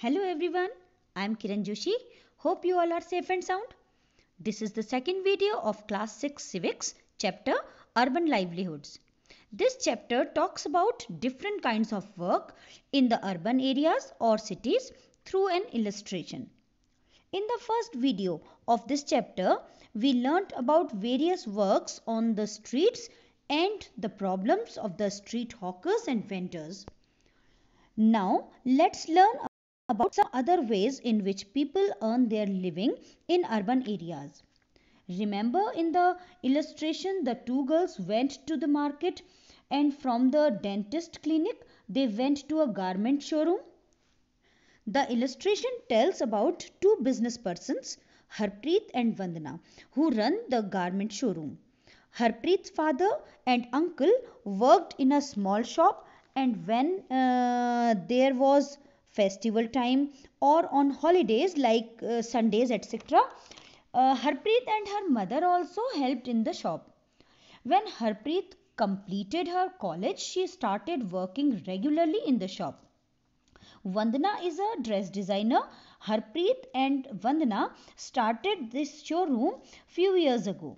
Hello everyone, I am Kiran Joshi. Hope you all are safe and sound. This is the second video of class 6 civics chapter urban livelihoods. This chapter talks about different kinds of work in the urban areas or cities through an illustration. In the first video of this chapter, we learnt about various works on the streets and the problems of the street hawkers and vendors. Now, let's learn about some other ways in which people earn their living in urban areas. Remember in the illustration the two girls went to the market and from the dentist clinic they went to a garment showroom. The illustration tells about two business persons Harpreet and Vandana who run the garment showroom. Harpreet's father and uncle worked in a small shop and when uh, there was festival time or on holidays like uh, Sundays etc. Uh, Harpreet and her mother also helped in the shop. When Harpreet completed her college, she started working regularly in the shop. Vandana is a dress designer. Harpreet and Vandana started this showroom few years ago.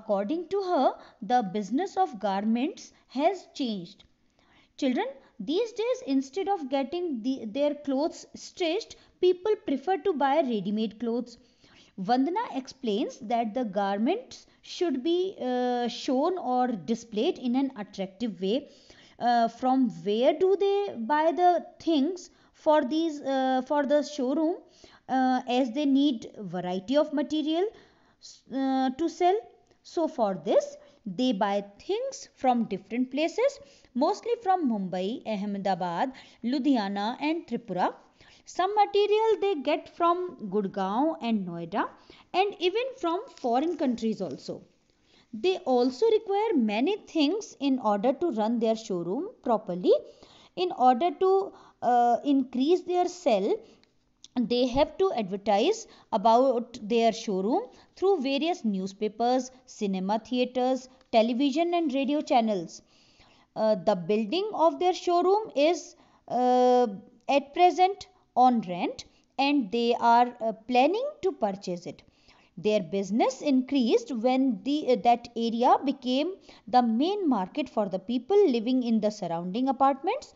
According to her, the business of garments has changed. Children, these days, instead of getting the, their clothes stitched, people prefer to buy ready-made clothes. Vandana explains that the garments should be uh, shown or displayed in an attractive way. Uh, from where do they buy the things for these uh, for the showroom uh, as they need variety of material uh, to sell so for this they buy things from different places, mostly from Mumbai, Ahmedabad, Ludhiana, and Tripura. Some material they get from Gurgaon and Noida, and even from foreign countries also. They also require many things in order to run their showroom properly. In order to uh, increase their sale, they have to advertise about their showroom through various newspapers, cinema theaters, television and radio channels. Uh, the building of their showroom is uh, at present on rent and they are uh, planning to purchase it. Their business increased when the, uh, that area became the main market for the people living in the surrounding apartments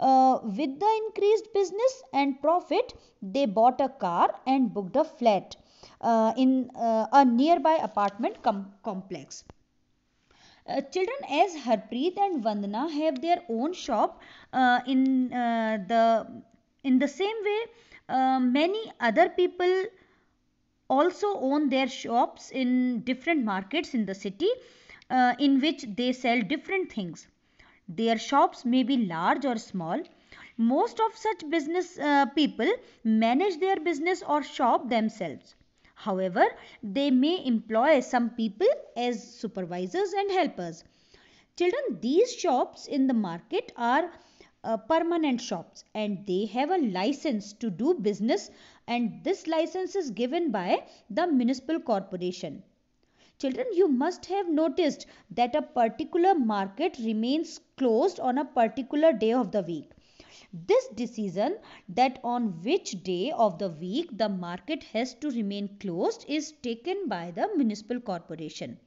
uh, with the increased business and profit, they bought a car and booked a flat uh, in uh, a nearby apartment com complex. Uh, children as Harpreet and Vandana have their own shop uh, in uh, the in the same way uh, many other people also own their shops in different markets in the city uh, in which they sell different things their shops may be large or small. Most of such business uh, people manage their business or shop themselves. However, they may employ some people as supervisors and helpers. Children, these shops in the market are uh, permanent shops and they have a license to do business and this license is given by the municipal corporation. Children, you must have noticed that a particular market remains closed on a particular day of the week. This decision that on which day of the week the market has to remain closed is taken by the municipal corporation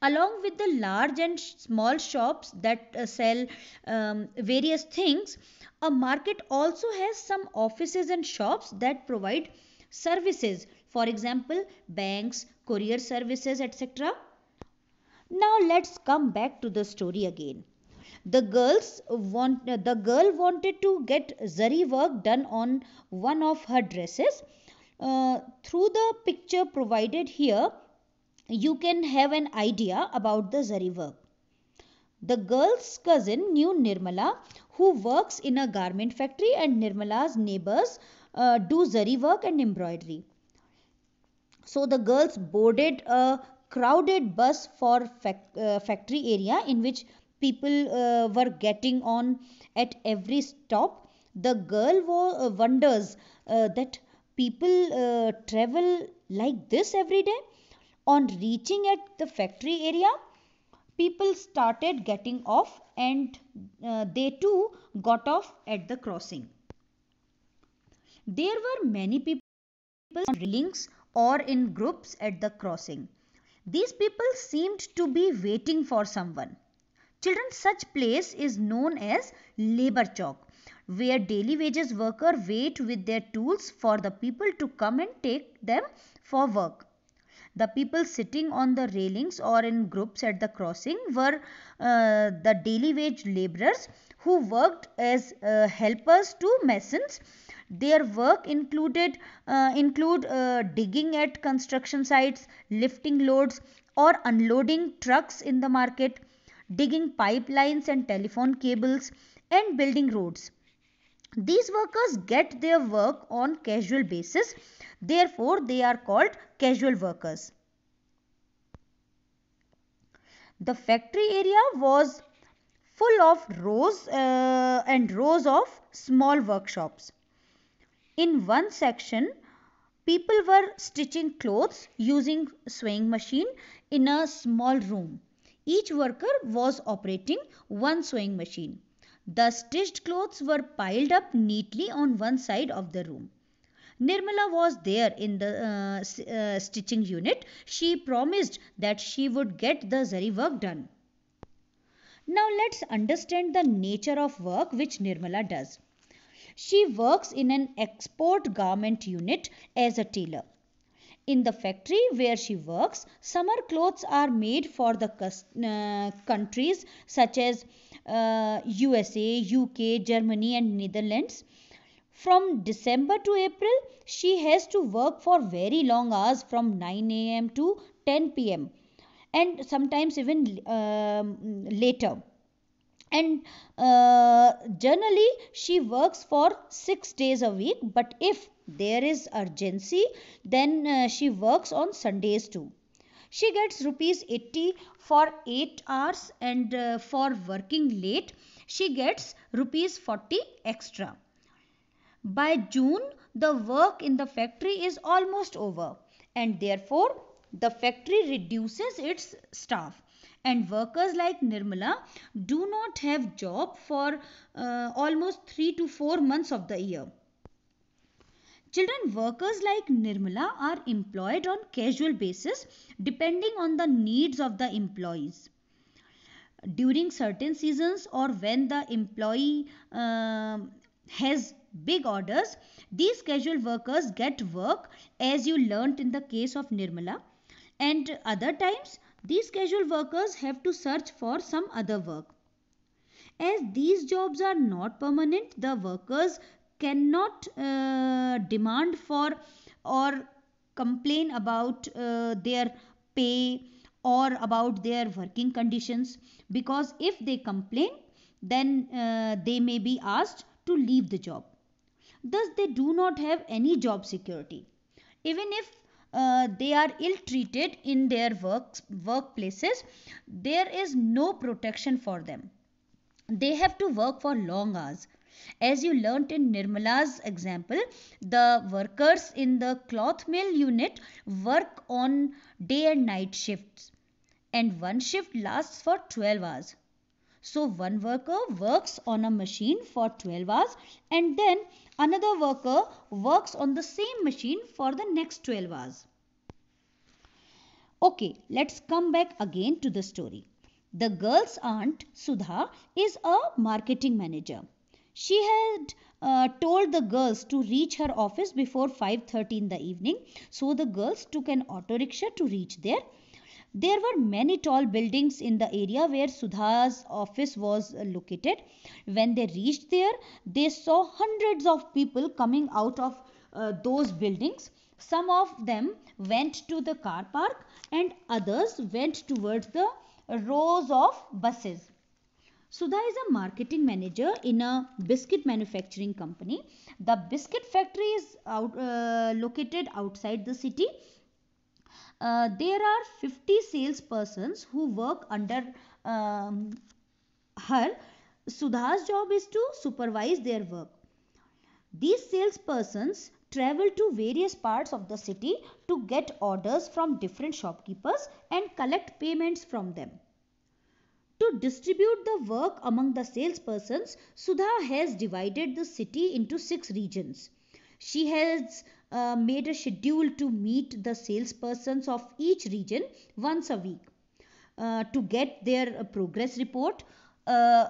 along with the large and small shops that uh, sell um, various things a market also has some offices and shops that provide services for example banks courier services, etc. Now let's come back to the story again. The girls want the girl wanted to get zari work done on one of her dresses. Uh, through the picture provided here, you can have an idea about the zari work. The girl's cousin knew Nirmala, who works in a garment factory, and Nirmala's neighbors uh, do zari work and embroidery. So the girls boarded a crowded bus for uh, factory area in which people uh, were getting on at every stop. The girl wo- uh, wonders uh, that people uh, travel like this every day. On reaching at the factory area, people started getting off and uh, they too got off at the crossing. There were many people on railings or in groups at the crossing. These people seemed to be waiting for someone. Children's such place is known as labor chalk, where daily wages worker wait with their tools for the people to come and take them for work. The people sitting on the railings or in groups at the crossing were uh, the daily wage laborers who worked as uh, helpers to masons their work included uh, include uh, digging at construction sites, lifting loads or unloading trucks in the market, digging pipelines and telephone cables and building roads. These workers get their work on casual basis. Therefore, they are called casual workers. The factory area was full of rows uh, and rows of small workshops. In one section, people were stitching clothes using sewing machine in a small room. Each worker was operating one sewing machine. The stitched clothes were piled up neatly on one side of the room. Nirmala was there in the uh, uh, stitching unit. She promised that she would get the zari work done. Now let's understand the nature of work which Nirmala does. She works in an export garment unit as a tailor. In the factory where she works, summer clothes are made for the uh, countries such as uh, USA, UK, Germany and Netherlands. From December to April, she has to work for very long hours from 9 a.m. to 10 p.m. and sometimes even um, later and uh, generally she works for 6 days a week but if there is urgency then uh, she works on sundays too she gets rupees 80 for 8 hours and uh, for working late she gets rupees 40 extra by june the work in the factory is almost over and therefore the factory reduces its staff and workers like Nirmala do not have job for uh, almost 3 to 4 months of the year. Children workers like Nirmala are employed on casual basis depending on the needs of the employees. During certain seasons or when the employee uh, has big orders, these casual workers get work as you learnt in the case of Nirmala and other times these casual workers have to search for some other work. As these jobs are not permanent, the workers cannot uh, demand for or complain about uh, their pay or about their working conditions because if they complain, then uh, they may be asked to leave the job. Thus, they do not have any job security. Even if uh, they are ill treated in their works, workplaces, there is no protection for them. They have to work for long hours. As you learnt in Nirmala's example, the workers in the cloth mill unit work on day and night shifts, and one shift lasts for 12 hours. So one worker works on a machine for 12 hours and then another worker works on the same machine for the next 12 hours. Okay, let's come back again to the story. The girl's aunt, Sudha, is a marketing manager. She had uh, told the girls to reach her office before 5.30 in the evening. So the girls took an auto rickshaw to reach there there were many tall buildings in the area where Sudha's office was located. When they reached there, they saw hundreds of people coming out of uh, those buildings. Some of them went to the car park and others went towards the rows of buses. Sudha is a marketing manager in a biscuit manufacturing company. The biscuit factory is out, uh, located outside the city uh, there are 50 salespersons who work under um, her. Sudha's job is to supervise their work. These salespersons travel to various parts of the city to get orders from different shopkeepers and collect payments from them. To distribute the work among the salespersons, Sudha has divided the city into six regions. She has uh, made a schedule to meet the salespersons of each region once a week uh, to get their uh, progress report uh,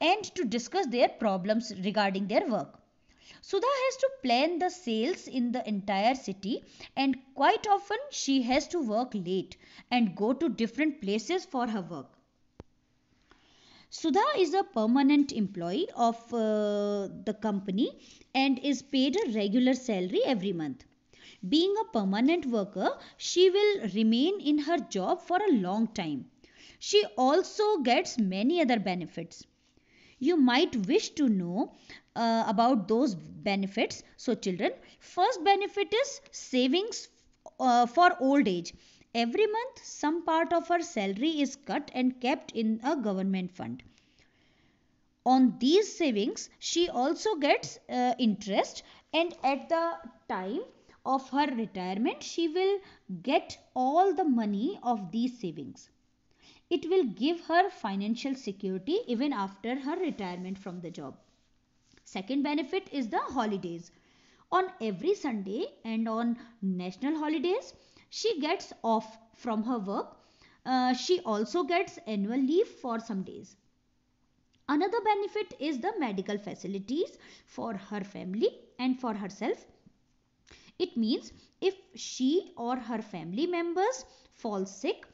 and to discuss their problems regarding their work. Sudha has to plan the sales in the entire city and quite often she has to work late and go to different places for her work. Sudha is a permanent employee of uh, the company and is paid a regular salary every month. Being a permanent worker, she will remain in her job for a long time. She also gets many other benefits. You might wish to know uh, about those benefits. So, children, first benefit is savings uh, for old age. Every month, some part of her salary is cut and kept in a government fund. On these savings, she also gets uh, interest, and at the time of her retirement, she will get all the money of these savings. It will give her financial security even after her retirement from the job. Second benefit is the holidays. On every Sunday and on national holidays, she gets off from her work. Uh, she also gets annual leave for some days. Another benefit is the medical facilities for her family and for herself. It means if she or her family members fall sick,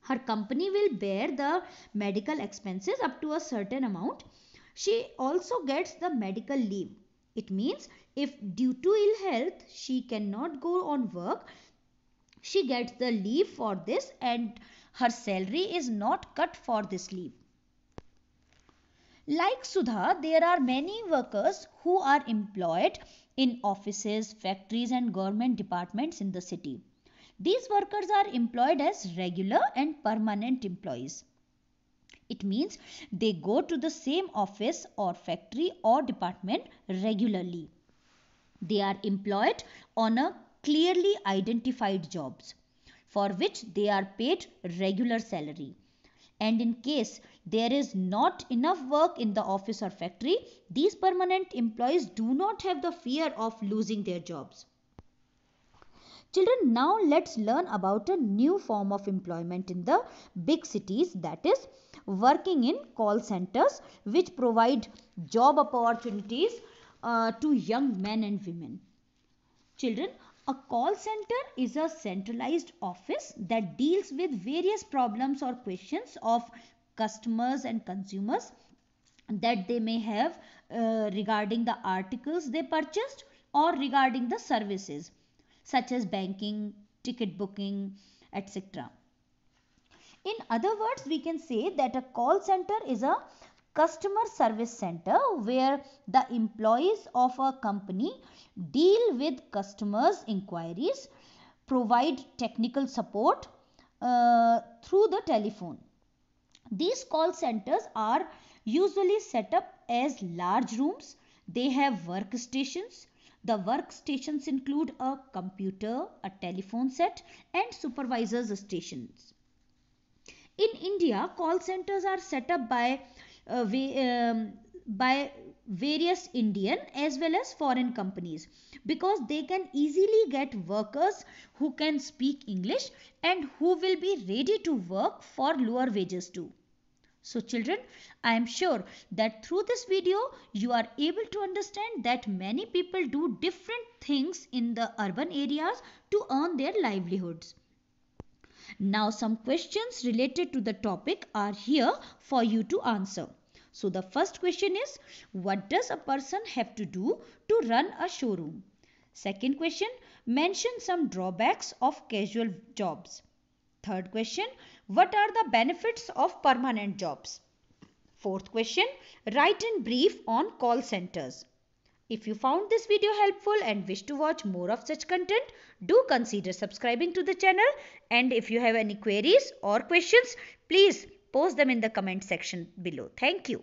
her company will bear the medical expenses up to a certain amount. She also gets the medical leave. It means if due to ill health she cannot go on work, she gets the leave for this and her salary is not cut for this leave. Like Sudha, there are many workers who are employed in offices, factories and government departments in the city. These workers are employed as regular and permanent employees. It means they go to the same office or factory or department regularly. They are employed on a clearly identified jobs for which they are paid regular salary. And in case there is not enough work in the office or factory, these permanent employees do not have the fear of losing their jobs. Children, now let's learn about a new form of employment in the big cities that is working in call centers which provide job opportunities uh, to young men and women. Children, a call center is a centralized office that deals with various problems or questions of customers and consumers that they may have uh, regarding the articles they purchased or regarding the services such as banking, ticket booking, etc. In other words, we can say that a call center is a customer service center where the employees of a company deal with customers inquiries provide technical support uh, through the telephone these call centers are usually set up as large rooms they have workstations the workstations include a computer a telephone set and supervisors stations in India, call centers are set up by uh, um, by various Indian as well as foreign companies because they can easily get workers who can speak English and who will be ready to work for lower wages too. So children, I am sure that through this video you are able to understand that many people do different things in the urban areas to earn their livelihoods. Now some questions related to the topic are here for you to answer. So the first question is what does a person have to do to run a showroom? Second question, mention some drawbacks of casual jobs. Third question, what are the benefits of permanent jobs? Fourth question, write in brief on call centers. If you found this video helpful and wish to watch more of such content, do consider subscribing to the channel and if you have any queries or questions, please post them in the comment section below. Thank you.